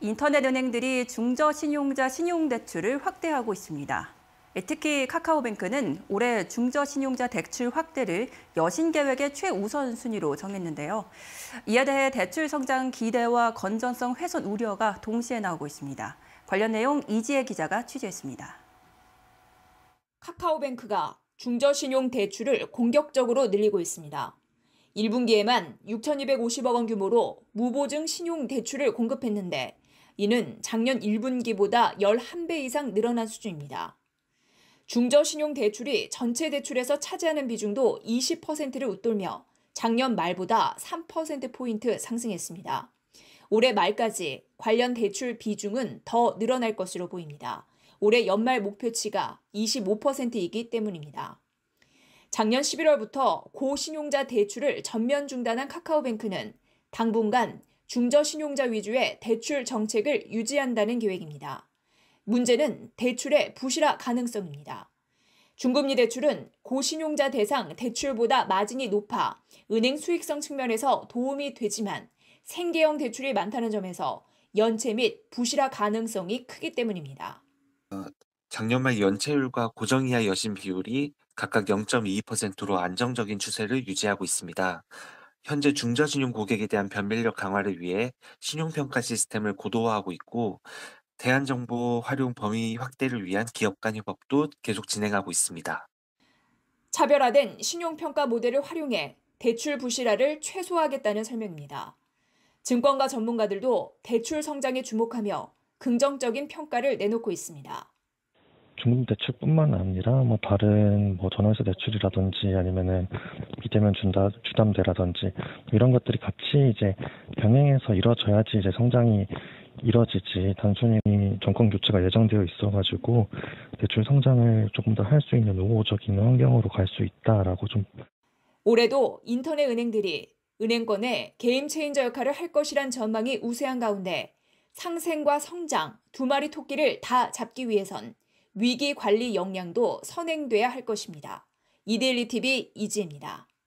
인터넷 은행들이 중저 신용자 신용 대출을 확대하고 있습니다. 예, 특히 카카오뱅크는 올해 중저 신용자 대출 확대를 여신 계획의 최우선 순위로 정했는데요. 이에 대해 대출 성장 기대와 건전성 훼손 우려가 동시에 나오고 있습니다. 관련 내용 이지혜 기자가 취재했습니다. 카카오뱅크가 중저 신용 대출을 공격적으로 늘리고 있습니다. 1분기에만 6,250억 원 규모로 무보증 신용 대출을 공급했는데 이는 작년 1분기보다 11배 이상 늘어난 수준입니다. 중저신용대출이 전체 대출에서 차지하는 비중도 20%를 웃돌며 작년 말보다 3%포인트 상승했습니다. 올해 말까지 관련 대출 비중은 더 늘어날 것으로 보입니다. 올해 연말 목표치가 25%이기 때문입니다. 작년 11월부터 고신용자 대출을 전면 중단한 카카오뱅크는 당분간 중저신용자 위주의 대출 정책을 유지한다는 계획입니다. 문제는 대출의 부실화 가능성입니다. 중금리 대출은 고신용자 대상 대출보다 마진이 높아 은행 수익성 측면에서 도움이 되지만 생계형 대출이 많다는 점에서 연체 및 부실화 가능성이 크기 때문입니다. 작년 말 연체율과 고정 이하 여신 비율이 각각 0 2로 안정적인 추세를 유지하고 있습니다. 현재 중저신용 고객에 대한 변별력 강화를 위해 신용평가 시스템을 고도화하고 있고 대한정보 활용 범위 확대를 위한 기업 간의법도 계속 진행하고 있습니다. 차별화된 신용평가 모델을 활용해 대출 부실화를 최소화하겠다는 설명입니다. 증권가 전문가들도 대출 성장에 주목하며 긍정적인 평가를 내놓고 있습니다. 중국 대출뿐만 아니라 뭐 다른 뭐 전월세 대출이라든지 아니면은 이대면 준다 주담대라든지 뭐 이런 것들이 같이 이제 병행해서 이루어져야지 이제 성장이 이뤄지지 단순히 정권 교체가 예정되어 있어가지고 대출 성장을 조금 더 할 수 있는 우호적인 환경으로 갈 수 있다라고 좀 올해도 인터넷 은행들이 은행권의 게임 체인저 역할을 할 것이란 전망이 우세한 가운데 상생과 성장 두 마리 토끼를 다 잡기 위해선 위기 관리 역량도 선행돼야 할 것입니다. 이데일리TV 이지입니다.